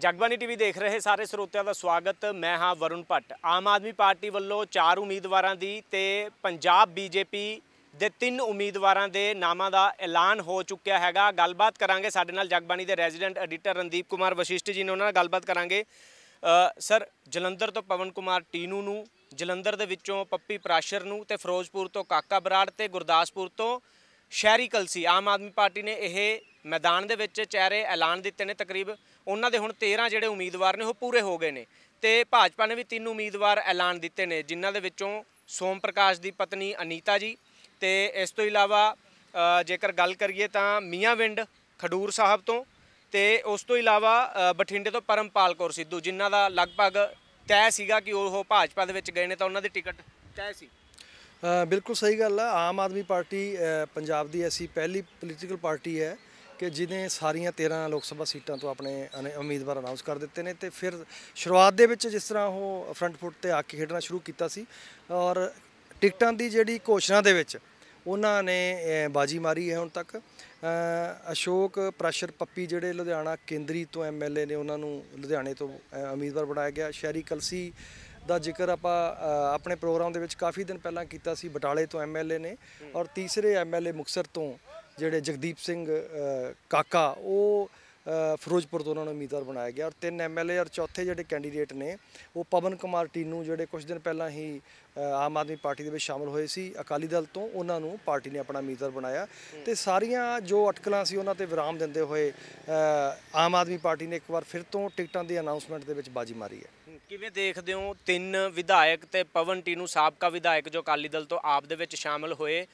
Jagbani TV ਦੇਖ ਰਹੇ ਸਾਰੇ ਸਰੋਤਿਆਂ ਦਾ ਸਵਾਗਤ ਮੈਂ ਹਾਂ ਵਰੁਣ ਭੱਟ ਆਮ ਆਦਮੀ ਪਾਰਟੀ ਵੱਲੋਂ ਚਾਰ ਉਮੀਦਵਾਰਾਂ ਦੀ ਤੇ ਪੰਜਾਬ ਬੀਜੇਪੀ ਦੇ ਤਿੰਨ ਉਮੀਦਵਾਰਾਂ ਦੇ ਨਾਮਾਂ ਦਾ ਐਲਾਨ ਹੋ ਚੁੱਕਿਆ ਹੈਗਾ ਗੱਲਬਾਤ ਕਰਾਂਗੇ ਸਾਡੇ ਨਾਲ ਜਗਬਾਨੀ ਦੇ ਰੈਜ਼ੀਡੈਂਟ ਐਡੀਟਰ ਰਣਦੀਪ ਕੁਮਾਰ ਵਸ਼ਿਸ਼ਟ ਜੀ ਨੇ ਉਹਨਾਂ ਨਾਲ ਗੱਲਬਾਤ ਕਰਾਂਗੇ ਸਰ ਜਲੰਧਰ ਤੋਂ ਪਵਨ ਕੁਮਾਰ ਟੀਨੂ ਨੂੰ ਜਲੰਧਰ ਦੇ ਵਿੱਚੋਂ ਪੱਪੀ ਪ੍ਰਾਸ਼ਰ ਨੂੰ ਤੇ ਫਿਰੋਜ਼ਪੁਰ ਤੋਂ ਕਾਕਾ ਬਰਾੜ ਤੇ ਗੁਰਦਾਸਪੁਰ ਤੋਂ ਸ਼ਹਿਰੀ ਕਲਸੀ ਆਮ ਆਦਮੀ ਪਾਰਟੀ ਨੇ ਇਹ ਮੈਦਾਨ ਦੇ ਵਿੱਚ ਚਿਹਰੇ ਐਲਾਨ ਦਿੱਤੇ ਨੇ ਤਕਰੀਬ ਉਹਨਾਂ ਦੇ ਹੁਣ 13 ਜਿਹੜੇ ਉਮੀਦਵਾਰ ਨੇ ਉਹ ਪੂਰੇ ਹੋ ਗਏ ਨੇ ਤੇ ਭਾਜਪਾ ਨੇ ਵੀ ਤਿੰਨ ਉਮੀਦਵਾਰ ਐਲਾਨ ਦਿੱਤੇ ਨੇ ਜਿਨ੍ਹਾਂ ਦੇ ਵਿੱਚੋਂ ਸੋਮ ਪ੍ਰਕਾਸ਼ ਦੀ ਪਤਨੀ ਅਨੀਤਾ ਜੀ ਤੇ ਇਸ ਤੋਂ ਇਲਾਵਾ ਜੇਕਰ ਗੱਲ ਕਰੀਏ ਤਾਂ ਮੀਆਂ ਵਿੰਡ ਖਡੂਰ ਸਾਹਿਬ ਤੋਂ ਤੇ ਉਸ ਤੋਂ ਇਲਾਵਾ ਬਠਿੰਡੇ ਤੋਂ ਪਰਮਪਾਲ ਕੌਰ ਸਿੱਧੂ ਜਿਨ੍ਹਾਂ ਦਾ ਲਗਭਗ ਤੈਅ ਸੀਗਾ ਕਿ ਉਹ ਭਾਜਪਾ ਦੇ ਵਿੱਚ ਗਏ ਨੇ ਤਾਂ ਉਹਨਾਂ ਦੀ ਟਿਕਟ ਤੈਅ ਸੀ ਬਿਲਕੁਲ ਸਹੀ ਗੱਲ ਆ ਆਮ ਆਦਮੀ ਪਾਰਟੀ ਪੰਜਾਬ ਦੀ ਐਸੀ ਪਹਿਲੀ ਪੋਲੀਟੀਕਲ ਪਾਰਟੀ ਹੈ ਕਿ ਜਿਨੇ ਸਾਰੀਆਂ 13 ਲੋਕ ਸਭਾ ਸੀਟਾਂ ਤੋਂ ਆਪਣੇ ਉਮੀਦਵਾਰ ਅਨਾਉਂਸ ਕਰ ਦਿੱਤੇ ਨੇ ਤੇ ਫਿਰ ਸ਼ੁਰੂਆਤ ਦੇ ਵਿੱਚ ਜਿਸ ਤਰ੍ਹਾਂ ਉਹ ਫਰੰਟ ਫੁੱਟ ਤੇ ਆ ਕੇ ਖੇਡਣਾ ਸ਼ੁਰੂ ਕੀਤਾ ਸੀ ਔਰ ਟਿਕਟਾਂ ਦੀ ਜਿਹੜੀ ਘੋਸ਼ਣਾ ਦੇ ਵਿੱਚ ਉਹਨਾਂ ਨੇ ਬਾਜੀ ਮਾਰੀ ਹੈ ਹੁਣ ਤੱਕ ਅਸ਼ੋਕ ਪ੍ਰੈਸ਼ਰ ਪੱਪੀ ਜਿਹੜੇ ਲੁਧਿਆਣਾ ਕੇਂਦਰੀ ਤੋਂ ਐਮਐਲਏ ਨੇ ਉਹਨਾਂ ਨੂੰ ਲੁਧਿਆਣੇ ਤੋਂ ਉਮੀਦਵਾਰ ਬਣਾਇਆ ਗਿਆ ਸ਼ਹਿਰੀ ਕਲਸੀ ਦਾ ਜ਼ਿਕਰ ਆਪਾਂ ਆਪਣੇ ਪ੍ਰੋਗਰਾਮ ਦੇ ਵਿੱਚ ਕਾਫੀ ਦਿਨ ਪਹਿਲਾਂ ਕੀਤਾ ਸੀ ਬਟਾਲੇ ਤੋਂ ਐਮਐਲਏ ਨੇ ਔਰ ਤੀਸਰੇ ਐਮਐਲਏ ਮੁਕਸਰ ਤੋਂ ਜਿਹੜੇ ਜਗਦੀਪ ਸਿੰਘ ਕਾਕਾ ਉਹ ਫਿਰੋਜ਼ਪੁਰ ਤੋਂ ਉਹਨਾਂ ਨੂੰ ਉਮੀਦਵਾਰ ਬਣਾਇਆ ਗਿਆ ਔਰ ਤਿੰਨ ਐਮਐਲਏ ਔਰ ਚੌਥੇ ਜਿਹੜੇ ਕੈਂਡੀਡੇਟ ਨੇ ਉਹ ਪਵਨ ਕੁਮਾਰ ਟੀਨੂ ਜਿਹੜੇ ਕੁਝ ਦਿਨ ਪਹਿਲਾਂ ਹੀ ਆਮ ਆਦਮੀ ਪਾਰਟੀ ਦੇ ਵਿੱਚ ਸ਼ਾਮਲ ਹੋਏ ਸੀ ਅਕਾਲੀ ਦਲ ਤੋਂ ਉਹਨਾਂ ਨੂੰ ਪਾਰਟੀ ਨੇ ਆਪਣਾ ਉਮੀਦਵਾਰ ਬਣਾਇਆ ਤੇ ਸਾਰੀਆਂ ਜੋ ਅਟਕਲਾਂ ਸੀ ਉਹਨਾਂ ਤੇ ਵਿਰਾਮ ਦਿੰਦੇ ਹੋਏ ਆਮ ਆਦਮੀ ਪਾਰਟੀ ਨੇ ਇੱਕ ਵਾਰ ਫਿਰ ਤੋਂ ਟਿਕਟਾਂ ਦੀ ਅਨਾਉਂਸਮੈਂਟ ਦੇ ਵਿੱਚ ਬਾਜੀ ਮਾਰੀ ਹੈ ਕਿਵੇਂ ਦੇਖਦੇ ਹੋ ਤਿੰਨ ਵਿਧਾਇਕ ਤੇ ਪਵਨ ਟੀਨੂ ਸਾਬਕਾ ਵਿਧਾਇਕ ਜੋ ਅਕਾਲੀ ਦਲ ਤੋਂ ਆਪ ਦੇ ਵਿੱਚ ਸ਼ਾਮਲ ਹੋਏ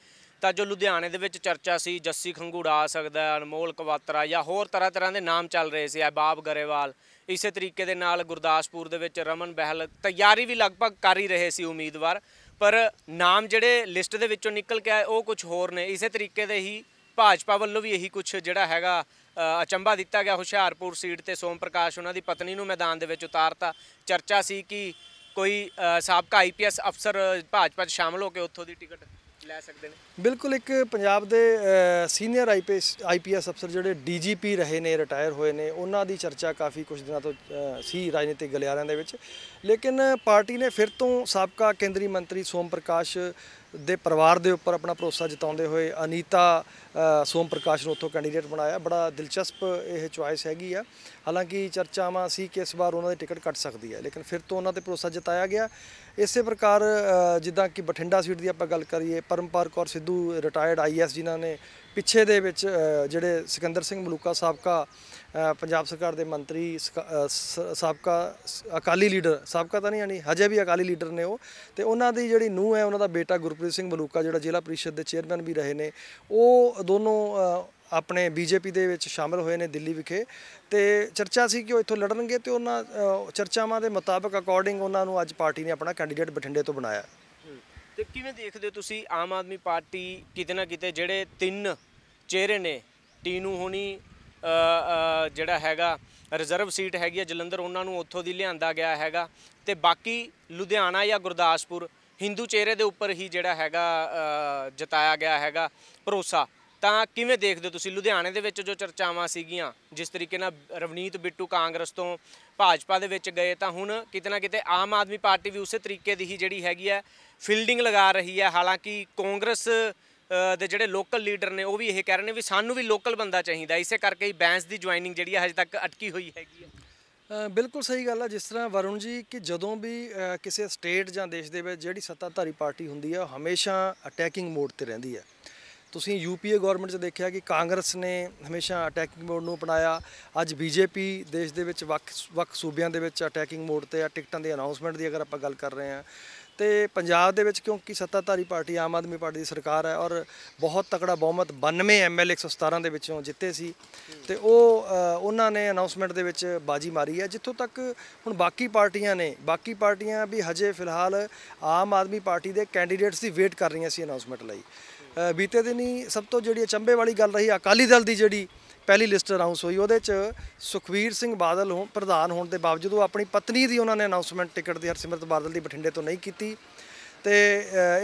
ਤਾਂ ਜੋ ਲੁਧਿਆਣੇ ਦੇ ਵਿੱਚ ਚਰਚਾ ਸੀ ਜੱਸੀ ਖੰਗੂੜਾ ਆ ਸਕਦਾ ਅਨਮੋਲ ਕਵਾਤਰਾ ਜਾਂ ਹੋਰ ਤਰ੍ਹਾਂ ਤਰ੍ਹਾਂ ਦੇ ਨਾਮ ਚੱਲ ਰਹੇ ਸੀ ਆਬਾਬ ਗਰੇਵਾਲ ਇਸੇ ਤਰੀਕੇ ਦੇ ਨਾਲ ਗੁਰਦਾਸਪੁਰ ਦੇ ਵਿੱਚ ਰਮਨ ਬਹਿਲ ਤਿਆਰੀ ਵੀ ਲਗਭਗ ਕਰ ਹੀ ਰਹੇ ਸੀ ਉਮੀਦਵਾਰ ਪਰ ਨਾਮ ਜਿਹੜੇ ਲਿਸਟ ਦੇ ਵਿੱਚੋਂ ਨਿਕਲ ਕੇ ਆਏ ਉਹ ਕੁਝ ਹੋਰ ਨੇ ਇਸੇ ਤਰੀਕੇ ਦੇ ਹੀ ਭਾਜਪਾ ਵੱਲੋਂ ਵੀ ਇਹੀ ਕੁਝ ਜਿਹੜਾ ਹੈਗਾ ਅਚੰਬਾ ਦਿੱਤਾ ਗਿਆ ਹੁਸ਼ਿਆਰਪੁਰ ਸੀਟ ਤੇ ਸੋਮ ਪ੍ਰਕਾਸ਼ ਉਹਨਾਂ ਦੀ ਪਤਨੀ ਨੂੰ ਮੈਦਾਨ ਦੇ ਵਿੱਚ ਉਤਾਰਤਾ ਚਰਚਾ ਸੀ ਕਿ ਕੋਈ ਸਾਬਕਾ ਆਈਪੀਐਸ ਅਫਸਰ ਭਾਜਪਾ 'ਚ ਸ਼ਾਮਲ ਹੋ ਕੇ ਉੱਥੋਂ ਦੀ ਟਿਕਟ ਲੈ ਸਕਦੇ ਨੇ ਬਿਲਕੁਲ ਇੱਕ ਪੰਜਾਬ ਦੇ ਸੀਨੀਅਰ ਆਈਪੀਐਸ ਆਈਪੀਐਸ ਅਫਸਰ ਜਿਹੜੇ ਡੀਜੀਪੀ ਰਹੇ ਨੇ ਰਿਟਾਇਰ ਹੋਏ ਨੇ ਉਹਨਾਂ ਦੀ ਚਰਚਾ ਕਾਫੀ ਕੁਝ ਦਿਨਾਂ ਤੋਂ ਸੀ ਰਾਜਨੀਤਿਕ ਗਲਿਆਰਿਆਂ ਦੇ ਵਿੱਚ ਲੇਕਿਨ ਪਾਰਟੀ ਨੇ ਫਿਰ ਤੋਂ ਸਾਬਕਾ ਕੇਂਦਰੀ ਮੰਤਰੀ ਸੋਮ ਪ੍ਰਕਾਸ਼ ਦੇ ਪਰਿਵਾਰ ਦੇ ਉੱਪਰ ਆਪਣਾ ਭਰੋਸਾ ਜਤਾਉਂਦੇ ਹੋਏ ਅਨੀਤਾ ਸੋਮ ਪ੍ਰਕਾਸ਼ ਨੂੰ ਉੱਥੋਂ ਕੈਂਡੀਡੇਟ ਬਣਾਇਆ ਬੜਾ ਦਿਲਚਸਪ ਇਹ ਚੁਆਇਸ ਹੈਗੀ ਆ ਹਾਲਾਂਕਿ ਚਰਚਾਵਾਂ ਸੀ ਕਿ ਇਸ ਵਾਰ ਉਹਨਾਂ ਦੀ ਟਿਕਟ ਕੱਟ ਸਕਦੀ ਹੈ ਲੇਕਿਨ ਫਿਰ ਤੋਂ ਉਹਨਾਂ ਤੇ ਭਰੋਸਾ ਜਤਾਇਆ ਗਿਆ ਇਸੇ ਪ੍ਰਕਾਰ ਜਿੱਦਾਂ ਕਿ ਬਠਿੰਡਾ ਸੀਟ ਦੀ ਆਪਾਂ ਗੱਲ ਕਰੀਏ ਪਰਮਪਾਰ ਕੌਰ ਸਿੱਧੂ ਰਿਟਾਇਰਡ ਆਈਐਸ ਜਿਨ੍ਹਾਂ ਨੇ ਪਿੱਛੇ ਦੇ ਵਿੱਚ ਜਿਹੜੇ ਸਿਕੰਦਰ ਸਿੰਘ ਮਲੂਕਾ ਸਾਬਕਾ ਪੰਜਾਬ ਸਰਕਾਰ ਦੇ ਮੰਤਰੀ ਸਾਬਕਾ ਅਕਾਲੀ ਲੀਡਰ ਸਾਬਕਾ ਤਾਂ ਨਹੀਂ ਯਾਨੀ ਹਜੇ ਵੀ ਅਕਾਲੀ ਲੀਡਰ ਨੇ ਉਹ ਤੇ ਉਹਨਾਂ ਦੀ ਜਿਹੜੀ ਨੂੰਹ ਹੈ ਉਹਨਾਂ ਦਾ ਬੇਟਾ ਗੁਰਪ੍ਰੀਤ ਸਿੰਘ ਮਲੂਕਾ ਜਿਹੜਾ ਜ਼ਿਲ੍ਹਾ ਪ੍ਰੀਸ਼ਦ ਦੇ ਚੇਅਰਮੈਨ ਵੀ ਰਹੇ ਨੇ ਉਹ ਦੋਨੋਂ ਆਪਣੇ ਬੀਜੇਪੀ ਦੇ ਵਿੱਚ ਸ਼ਾਮਲ ਹੋਏ ਨੇ ਦਿੱਲੀ ਵਿਖੇ ਤੇ ਚਰਚਾ ਸੀ ਕਿ ਉਹ ਇੱਥੋਂ ਲੜਨਗੇ ਤੇ ਉਹਨਾਂ ਚਰਚਾਵਾਂ ਦੇ ਮੁਤਾਬਕ ਅਕੋਰਡਿੰਗ ਉਹਨਾਂ ਨੂੰ ਅੱਜ ਪਾਰਟੀ ਨੇ ਆਪਣਾ ਕੈਂਡੀਡੇਟ ਬਠਿੰਡੇ ਤੋਂ ਬਣਾਇਆ ਤੇ ਕਿਵੇਂ ਦੇਖਦੇ ਹੋ ਤੁਸੀਂ ਆਮ ਆਦਮੀ ਪਾਰਟੀ ਕਿਤੇ ਨਾ ਕਿਤੇ ਜਿਹੜੇ ਤਿੰਨ ਚਿਹਰੇ ਨੇ ਟੀਨੂ ਹੋਣੀ ਜਿਹੜਾ ਹੈਗਾ ਰਿਜ਼ਰਵ ਸੀਟ ਹੈਗੀ ਆ ਜਲੰਧਰ ਉਹਨਾਂ ਨੂੰ ਉੱਥੋਂ ਦੀ ਲਿਆਂਦਾ ਗਿਆ ਹੈਗਾ ਤੇ ਬਾਕੀ ਲੁਧਿਆਣਾ ਜਾਂ ਗੁਰਦਾਸਪੁਰ ਹਿੰਦੂ ਚਿਹਰੇ ਦੇ ਉੱਪਰ ਹੀ ਜਿਹੜਾ ਹੈਗਾ ਜਤਾਇਆ ਗਿਆ ਹੈਗਾ ਭਰੋਸਾ ਤਾਂ ਕਿਵੇਂ ਦੇਖਦੇ ਹੋ ਤੁਸੀਂ ਲੁਧਿਆਣੇ ਦੇ ਵਿੱਚ ਜੋ ਚਰਚਾਵਾਂ ਸੀਗੀਆਂ ਜਿਸ ਤਰੀਕੇ ਨਾਲ ਰਵਨੀਤ ਬਿੱਟੂ ਕਾਂਗਰਸ ਤੋਂ ਭਾਜਪਾ ਦੇ ਵਿੱਚ ਗਏ ਤਾਂ ਹੁਣ ਕਿਤੇ ਨਾ ਕਿਤੇ ਆਮ ਆਦਮੀ ਪਾਰਟੀ ਵੀ ਉਸੇ ਤਰੀਕੇ ਦੀ ਹੀ ਜਿਹੜੀ ਹੈਗੀ ਹੈ ਫੀਲਡਿੰਗ ਲਗਾ ਰਹੀ ਹੈ ਹਾਲਾਂਕਿ ਕਾਂਗਰਸ ਦੇ ਜਿਹੜੇ ਲੋਕਲ ਲੀਡਰ ਨੇ ਉਹ ਵੀ ਇਹ ਕਹਿ ਰਹੇ ਨੇ ਵੀ ਸਾਨੂੰ ਵੀ ਲੋਕਲ ਬੰਦਾ ਚਾਹੀਦਾ ਇਸੇ ਕਰਕੇ ਹੀ ਬੈਂਸ ਦੀ ਜੁਆਇਨਿੰਗ ਜਿਹੜੀ ਹੈ ਹਜੇ ਤੱਕ ਅਟਕੀ ਹੋਈ ਹੈਗੀ ਹੈ ਬਿਲਕੁਲ ਸਹੀ ਗੱਲ ਹੈ ਜਿਸ ਤਰ੍ਹਾਂ ਵਰੁਣ ਜੀ ਕਿ ਜਦੋਂ ਵੀ ਕਿਸੇ ਸਟੇਟ ਜਾਂ ਦੇਸ਼ ਦੇ ਵਿੱਚ ਜਿਹੜੀ ਸੱਤਾਧਾਰੀ ਪਾਰਟੀ ਹੁੰਦੀ ਹੈ ਉਹ ਹਮੇਸ਼ਾ ਅਟੈਕਿੰਗ ਮੋਡ ਤੇ ਰਹਿੰਦੀ ਹੈ ਤੁਸੀਂ ਯੂਪੀਏ ਗਵਰਨਮੈਂਟ 'ਚ ਦੇਖਿਆ ਕਿ ਕਾਂਗਰਸ ਨੇ ਹਮੇਸ਼ਾ ਅਟੈਕਿੰਗ ਮੋਡ ਨੂੰ ਅਪਣਾਇਆ ਅੱਜ ਬੀਜੇਪੀ ਦੇਸ਼ ਦੇ ਵਿੱਚ ਵੱਖ ਵੱਖ ਸੂਬਿਆਂ ਦੇ ਵਿੱਚ ਅਟੈਕਿੰਗ ਮੋਡ ਤੇ ਆ ਟਿਕਟਾਂ ਦੇ ਅਨਾਉਂਸਮੈਂਟ ਦੀ ਅਗਰ ਆਪਾਂ ਗੱਲ ਕਰ ਰਹੇ ਹਾਂ ਤੇ ਪੰਜਾਬ ਦੇ ਵਿੱਚ ਕਿਉਂਕਿ ਸੱਤਾਧਾਰੀ ਪਾਰਟੀ ਆਮ ਆਦਮੀ ਪਾਰਟੀ ਦੀ ਸਰਕਾਰ ਹੈ ਔਰ ਬਹੁਤ ਤਕੜਾ ਬਹੁਮਤ 92 ਐਮਐਲ 117 ਦੇ ਵਿੱਚੋਂ ਜਿੱਤੇ ਸੀ ਤੇ ਉਹ ਉਹਨਾਂ ਨੇ ਅਨਾਉਂਸਮੈਂਟ ਦੇ ਵਿੱਚ ਬਾਜੀ ਮਾਰੀ ਹੈ ਜਿੱਥੋਂ ਤੱਕ ਹੁਣ ਬਾਕੀ ਪਾਰਟੀਆਂ ਨੇ ਬਾਕੀ ਪਾਰਟੀਆਂ ਵੀ ਹਜੇ ਫਿਲਹਾਲ ਆਮ ਆਦਮੀ ਪਾਰਟੀ ਦੇ ਕੈਂਡੀਡੇਟਸ ਦੀ ਵੇਟ ਕਰ ਰਹੀਆਂ ਸੀ ਅਨਾਉਂਸਮੈਂਟ ਲਈ ਬੀਤੇ ਦਿਨੀ ਸਭ ਤੋਂ ਜਿਹੜੀ ਚੰਬੇ ਵਾਲੀ ਗੱਲ ਰਹੀ ਅਕਾਲੀ ਦਲ ਦੀ ਜਿਹੜੀ ਪਹਿਲੀ ਲਿਸਟ ਅਨਾਉਂਸ ਹੋਈ ਉਹਦੇ 'ਚ ਸੁਖਵੀਰ ਸਿੰਘ ਬਾਦਲ ਪ੍ਰਧਾਨ ਹੋਣ ਦੇ ਬਾਵਜੂਦ ਉਹ ਆਪਣੀ ਪਤਨੀ ਦੀ ਉਹਨਾਂ ਨੇ ਅਨਾਉਂਸਮੈਂਟ ਟਿਕਟ ਦੀ ਹਰਸਿਮਰਤ ਬਾਦਲ ਦੀ ਬਠਿੰਡੇ ਤੋਂ ਨਹੀਂ ਕੀਤੀ ਤੇ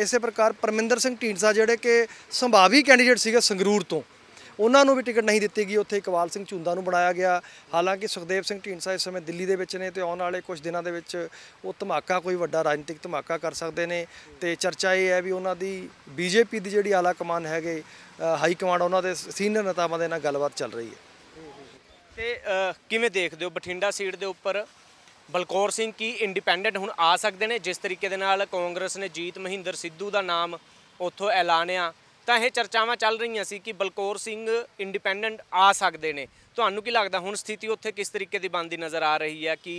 ਇਸੇ ਪ੍ਰਕਾਰ ਪਰਮਿੰਦਰ ਸਿੰਘ ਢੀਂਡਸਾ ਜਿਹੜੇ ਕਿ ਸੰਭਾਵੀ ਕੈਂਡੀਡੇਟ ਸੀਗੇ ਸੰਗਰੂਰ ਤੋਂ ਉਹਨਾਂ ਨੂੰ ਵੀ ਟਿਕਟ ਨਹੀਂ ਦਿੱਤੀ ਗਈ ਉੱਥੇ ਇਕਵਾਲ ਸਿੰਘ ਚੁੰਦਾ ਨੂੰ ਬਣਾਇਆ ਗਿਆ ਹਾਲਾਂਕਿ ਸੁਖਦੇਵ ਸਿੰਘ ਢੀਂਡਸਾ ਇਸ ਸਮੇਂ ਦਿੱਲੀ ਦੇ ਵਿੱਚ ਨੇ ਤੇ ਆਉਣ ਵਾਲੇ ਕੁਝ ਦਿਨਾਂ ਦੇ ਵਿੱਚ ਉਹ ਧਮਾਕਾ ਕੋਈ ਵੱਡਾ ਰਾਜਨੀਤਿਕ ਧਮਾਕਾ ਕਰ ਸਕਦੇ ਨੇ ਤੇ ਚਰਚਾ ਇਹ ਹੈ ਵੀ ਉਹਨਾਂ ਦੀ ਬੀਜੇਪੀ ਦੀ ਜਿਹੜੀ ਆਲਾ ਕਮਾਨ ਹੈਗੇ ਹਾਈ ਕਮਾਂਡ ਉਹਨਾਂ ਦੇ ਸੀਨੀਅਰ ਨੇਤਾਵਾਂ ਦੇ ਨਾਲ ਗੱਲਬਾਤ ਚੱਲ ਰਹੀ ਹੈ ਤੇ ਕਿਵੇਂ ਦੇਖਦੇ ਹੋ ਬਠਿੰਡਾ ਸੀਟ ਦੇ ਉੱਪਰ ਬਲਕੌਰ ਸਿੰਘ ਕੀ ਇੰਡੀਪੈਂਡੈਂਟ ਹੁਣ ਆ ਸਕਦੇ ਨੇ ਜਿਸ ਤਰੀਕੇ ਦੇ ਨਾਲ ਕਾਂਗਰਸ ਨੇ ਜੀਤ ਮਹਿੰਦਰ ਸਿੱਧੂ ਦਾ ਨਾਮ ਉੱਥੋਂ ਐਲਾਨਿਆ ਤਾਂ ਇਹ ਚਰਚਾਵਾਂ ਚੱਲ ਰਹੀਆਂ ਸੀ ਕਿ ਬਲਕੌਰ ਸਿੰਘ ਇੰਡੀਪੈਂਡੈਂਟ ਆ ਸਕਦੇ ਨੇ ਤੁਹਾਨੂੰ ਕੀ ਲੱਗਦਾ ਹੁਣ ਸਥਿਤੀ ਉੱਥੇ ਕਿਸ ਤਰੀਕੇ ਦੀ ਬਣਦੀ ਨਜ਼ਰ ਆ ਰਹੀ ਹੈ ਕਿ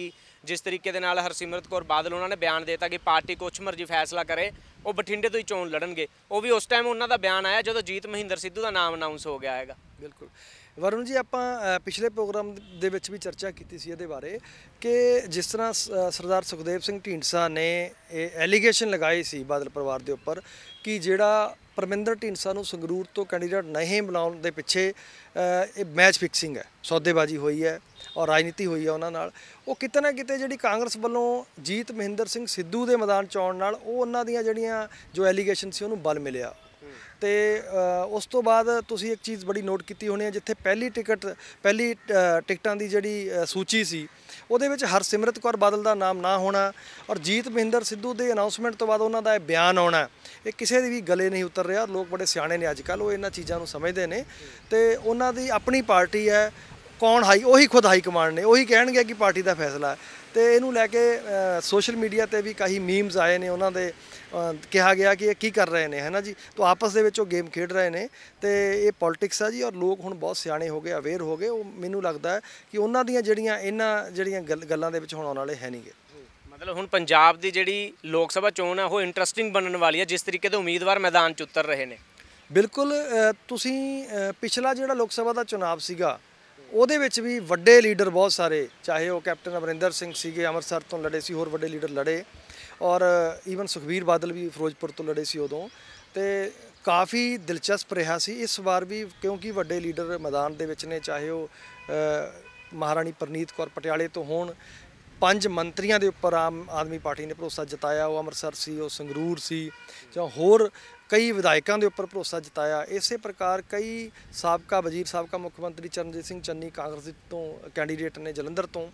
ਜਿਸ ਤਰੀਕੇ ਦੇ ਨਾਲ ਹਰਸਿਮਰਤ ਕੌਰ ਬਾਦਲ ਉਹਨਾਂ ਨੇ ਬਿਆਨ ਦਿੱਤਾ ਕਿ ਪਾਰਟੀ ਕੁਛ ਮਰਜ਼ੀ ਫੈਸਲਾ ਕਰੇ ਉਹ ਬਠਿੰਡੇ ਤੋਂ ਹੀ ਚੋਣ ਲੜਨਗੇ ਉਹ ਵੀ ਉਸ ਟਾਈਮ ਉਹਨਾਂ ਦਾ ਬਿਆਨ ਆਇਆ ਜਦੋਂ ਜੀਤ ਮਹਿੰਦਰ ਸਿੱਧੂ ਦਾ ਨਾਮ ਅਨਾਉਂਸ ਹੋ ਗਿਆ ਹੈਗਾ ਬਿਲਕੁਲ ਵਰੁਣ ਜੀ ਆਪਾਂ ਪਿਛਲੇ ਪ੍ਰੋਗਰਾਮ ਦੇ ਵਿੱਚ ਵੀ ਚਰਚਾ ਕੀਤੀ ਸੀ ਇਹਦੇ ਬਾਰੇ ਕਿ ਜਿਸ ਤਰ੍ਹਾਂ ਸਰਦਾਰ ਸੁਖਦੇਵ ਸਿੰਘ ਢੀਂਡਸਾ ਨੇ ਇਹ ਐਲੀਗੇਸ਼ਨ ਲਗਾਈ ਸੀ ਬਾਦਲ ਪਰਿਵਾਰ ਦੇ ਉੱਪਰ ਕਿ ਜਿਹੜਾ ਪਰਮਿੰਦਰ ਢੀਂਡਸਾ ਨੂੰ ਸੰਗਰੂਰ ਤੋਂ ਕੈਂਡੀਡੇਟ ਨਹੀਂ ਬਣਾਉਣ ਦੇ ਪਿੱਛੇ ਇਹ ਮੈਚ ਫਿਕਸਿੰਗ ਹੈ ਸੌਦੇਬਾਜ਼ੀ ਹੋਈ ਹੈ ਔਰ ਰਾਜਨੀਤੀ ਹੋਈ ਹੈ ਉਹਨਾਂ ਨਾਲ ਉਹ ਕਿਤੇ ਨਾ ਕਿਤੇ ਜਿਹੜੀ ਕਾਂਗਰਸ ਵੱਲੋਂ ਜੀਤ ਮਹਿੰਦਰ ਸਿੰਘ ਸਿੱਧੂ ਦੇ ਮੈਦਾਨ ਚ ਆਉਣ ਨਾਲ ਉਹ ਉਹਨਾਂ ਦੀਆਂ ਜਿਹੜੀਆਂ ਜੋ ਐਲੀਗੇਸ਼ਨ ਸੀ ਉਹਨੂੰ ਬਲ ਮਿਲਿਆ ਤੇ ਉਸ ਤੋਂ ਬਾਅਦ ਤੁਸੀਂ ਇੱਕ ਚੀਜ਼ ਬੜੀ ਨੋਟ ਕੀਤੀ ਹੋਣੀ ਹੈ ਜਿੱਥੇ ਪਹਿਲੀ ਟਿਕਟ ਪਹਿਲੀ ਟਿਕਟਾਂ ਦੀ ਜਿਹੜੀ ਸੂਚੀ ਸੀ ਉਹਦੇ ਵਿੱਚ ਹਰਸਿਮਰਤ ਕੌਰ ਬਾਦਲ ਦਾ ਨਾਮ ਨਾ ਹੋਣਾ ਔਰ ਜੀਤ ਮਹਿੰਦਰ ਸਿੱਧੂ ਦੇ ਅਨਾਉਂਸਮੈਂਟ ਤੋਂ ਬਾਅਦ ਉਹਨਾਂ ਦਾ ਇਹ ਬਿਆਨ ਆਉਣਾ ਇਹ ਕਿਸੇ ਦੀ ਵੀ ਗਲੇ ਨਹੀਂ ਉਤਰ ਰਿਹਾ ਲੋਕ ਬੜੇ ਸਿਆਣੇ ਨੇ ਅੱਜ ਕੱਲ ਉਹ ਇਹਨਾਂ ਚੀਜ਼ਾਂ ਨੂੰ ਸਮਝਦੇ ਨੇ ਤੇ ਉਹਨਾਂ ਦੀ ਆਪਣੀ ਪਾਰਟੀ ਹੈ ਕੌਣ ਹਾਈ ਉਹੀ ਖੁਦ ਹਾਈ ਕਮਾਂਡ ਨੇ ਉਹੀ ਕਹਿਣਗੇ ਕਿ ਪਾਰਟੀ ਦਾ ਫੈਸਲਾ ਹੈ ਤੇ ਇਹਨੂੰ ਲੈ ਕੇ ਸੋਸ਼ਲ ਮੀਡੀਆ ਤੇ ਵੀ ਕਾਹੀ ਮੀਮਸ ਆਏ ਨੇ ਉਹਨਾਂ ਦੇ ਕਿਹਾ ਗਿਆ ਕਿ ਇਹ ਕੀ ਕਰ ਰਹੇ ਨੇ ਹੈਨਾ ਜੀ ਤੋਂ ਆਪਸ ਦੇ ਵਿੱਚ ਉਹ ਗੇਮ ਖੇਡ ਰਹੇ ਨੇ ਤੇ ਇਹ ਪੋਲਿਟਿਕਸ ਆ ਜੀ ਔਰ ਲੋਕ ਹੁਣ ਬਹੁਤ ਸਿਆਣੇ ਹੋ ਗਏ ਅਵੇਅਰ ਹੋ ਗਏ ਉਹ ਮੈਨੂੰ ਲੱਗਦਾ ਹੈ ਕਿ ਉਹਨਾਂ ਦੀਆਂ ਜਿਹੜੀਆਂ ਇਹਨਾਂ ਜਿਹੜੀਆਂ ਗੱਲਾਂ ਦੇ ਵਿੱਚ ਹੁਣ ਆਉਣ ਵਾਲੇ ਹੈ ਨਹੀਂਗੇ ਮਤਲਬ ਹੁਣ ਪੰਜਾਬ ਦੀ ਜਿਹੜੀ ਲੋਕ ਸਭਾ ਚੋਣ ਆ ਉਹ ਇੰਟਰਸਟਿੰਗ ਬਣਨ ਵਾਲੀ ਆ ਜਿਸ ਤਰੀਕੇ ਦੇ ਉਮੀਦਵਾਰ ਮੈਦਾਨ 'ਚ ਉਤਰ ਰਹੇ ਨੇ ਬਿਲਕੁਲ ਤੁਸੀਂ ਪਿਛਲਾ ਜਿਹੜਾ ਲੋਕ ਸਭਾ ਦਾ ਚੋਣ ਸੀਗਾ ਉਹਦੇ ਵਿੱਚ ਵੀ ਵੱਡੇ ਲੀਡਰ ਬਹੁਤ ਸਾਰੇ ਚਾਹੇ ਉਹ ਕੈਪਟਨ ਅਮਰਿੰਦਰ ਸਿੰਘ ਸੀਗੇ ਅੰਮ੍ਰਿਤਸਰ ਤੋਂ ਲੜੇ ਸੀ ਹੋਰ ਵੱਡੇ ਲੀਡਰ ਲੜੇ ਔਰ ਈਵਨ ਸੁਖਵੀਰ ਬਾਦਲ ਵੀ ਫਿਰੋਜ਼ਪੁਰ ਤੋਂ ਲੜੇ ਸੀ ਉਦੋਂ ਤੇ ਕਾਫੀ ਦਿਲਚਸਪ ਰਿਹਾ ਸੀ ਇਸ ਵਾਰ ਵੀ ਕਿਉਂਕਿ ਵੱਡੇ ਲੀਡਰ ਮੈਦਾਨ ਦੇ ਵਿੱਚ ਨੇ ਚਾਹੇ ਉਹ ਮਹਾਰਾਣੀ ਪ੍ਰਨੀਤ ਕੌਰ ਪਟਿਆਲੇ ਤੋਂ ਹੋਣ ਪੰਜ ਮੰਤਰੀਆਂ ਦੇ ਉੱਪਰ ਆਮ ਆਦਮੀ ਪਾਰਟੀ ਨੇ ਭਰੋਸਾ ਜਤਾਇਆ ਉਹ ਅੰਮ੍ਰਿਤਸਰ ਸੀ ਉਹ ਸੰਗਰੂਰ ਸੀ ਜਾਂ ਹੋਰ ਕਈ ਵਿਧਾਇਕਾਂ ਦੇ ਉੱਪਰ ਭਰੋਸਾ ਜਤਾਇਆ ਇਸੇ ਪ੍ਰਕਾਰ ਕਈ ਸਾਬਕਾ ਵਜ਼ੀਰ ਸਾਬਕਾ ਮੁੱਖ ਮੰਤਰੀ ਚਰਨਜੀਤ ਸਿੰਘ ਚੰਨੀ ਕਾਂਗਰਸ ਤੋਂ ਕੈਂਡੀਡੇਟ ਨੇ ਜਲੰਧਰ ਤੋਂ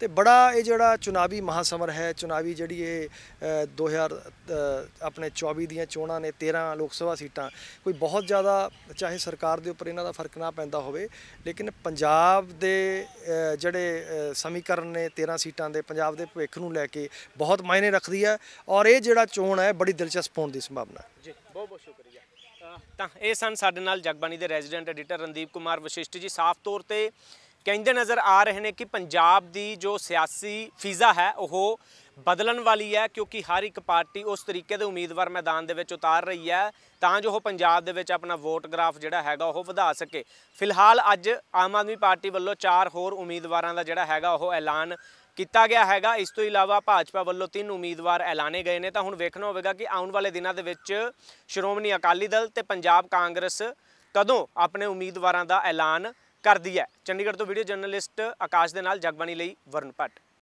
ਤੇ ਬੜਾ ਇਹ ਜਿਹੜਾ ਚੁਣਾਵੀ ਮਹਾਸਮਰ ਹੈ ਚੁਣਾਵੀ ਜਿਹੜੀ ਇਹ 2000 ਆਪਣੇ 24 ਦੀਆਂ ਚੋਣਾਂ ਨੇ 13 ਲੋਕ ਸਭਾ ਸੀਟਾਂ ਕੋਈ ਬਹੁਤ ਜ਼ਿਆਦਾ ਚਾਹੇ ਸਰਕਾਰ ਦੇ ਉੱਪਰ ਇਹਨਾਂ ਦਾ ਫਰਕ ਨਾ ਪੈਂਦਾ ਹੋਵੇ ਲੇਕਿਨ ਪੰਜਾਬ ਦੇ ਜਿਹੜੇ ਸਮੀਕਰਨ ਨੇ 13 ਸੀਟਾਂ ਦੇ ਪੰਜਾਬ ਦੇ ਭਵਿੱਖ ਨੂੰ ਲੈ ਕੇ ਬਹੁਤ ਮਾਇਨੇ ਰੱਖਦੀ ਹੈ ਔਰ ਇਹ ਜਿਹੜਾ ਚੋਣ ਹੈ ਬੜੀ ਦਿਲਚਸਪ ਹੋਣ ਦੀ ਸੰਭਾਵਨਾ ਹੈ ਤਾਂ ਇਹ ਸਨ ਸਾਡੇ ਨਾਲ ਜਗਬਾਣੀ ਦੇ ਰੈਜ਼ੀਡੈਂਟ ਐਡੀਟਰ ਰਣਦੀਪ ਕੁਮਾਰ ਵਿਸ਼ਿਸ਼ਟ ਜੀ ਸਾਫ਼ ਤੌਰ ਤੇ ਕਹਿੰਦੇ ਨਜ਼ਰ ਆ ਰਹੇ ਨੇ ਕਿ ਪੰਜਾਬ ਦੀ ਜੋ ਸਿਆਸੀ ਫੀਜ਼ਾ ਹੈ ਉਹ ਬਦਲਣ ਵਾਲੀ ਹੈ ਕਿਉਂਕਿ ਹਰ ਇੱਕ ਪਾਰਟੀ ਉਸ ਤਰੀਕੇ ਦੇ ਉਮੀਦਵਾਰ ਮੈਦਾਨ ਦੇ ਵਿੱਚ ਉਤਾਰ ਰਹੀ ਹੈ ਤਾਂ ਜੋ ਉਹ ਪੰਜਾਬ ਦੇ ਵਿੱਚ ਆਪਣਾ ਵੋਟ ਗ੍ਰਾਫ ਜਿਹੜਾ ਹੈਗਾ ਉਹ ਵਧਾ ਸਕੇ ਫਿਲਹਾਲ ਅੱਜ ਆਮ ਆਦਮੀ ਪਾਰਟੀ ਵੱਲੋਂ ਚਾਰ ਹੋਰ ਉਮੀਦਵਾਰਾਂ ਦਾ ਜਿਹੜਾ ਹੈਗਾ ਉਹ ਐਲਾਨ ਕੀਤਾ ਗਿਆ ਹੈਗਾ ਇਸ ਤੋਂ ਇਲਾਵਾ ਭਾਜਪਾ ਵੱਲੋਂ ਤਿੰਨ ਉਮੀਦਵਾਰ ਐਲਾਨੇ ਗਏ ਨੇ ਤਾਂ ਹੁਣ ਵੇਖਣਾ ਹੋਵੇਗਾ ਕਿ ਆਉਣ ਵਾਲੇ ਦਿਨਾਂ ਦੇ ਵਿੱਚ ਸ਼੍ਰੋਮਣੀ ਅਕਾਲੀ ਦਲ ਤੇ ਪੰਜਾਬ ਕਾਂਗਰਸ ਕਦੋਂ ਆਪਣੇ ਉਮੀਦਵਾਰਾਂ ਦਾ ਐਲਾਨ ਕਰਦੀ ਹੈ ਚੰਡੀਗੜ੍ਹ ਤੋਂ ਵੀਡੀਓ ਜਰਨਲਿਸਟ ਆਕਾਸ਼ ਦੇ ਨਾਲ ਜਗਬਾਣੀ ਲਈ ਵਰਨ ਭੱਟ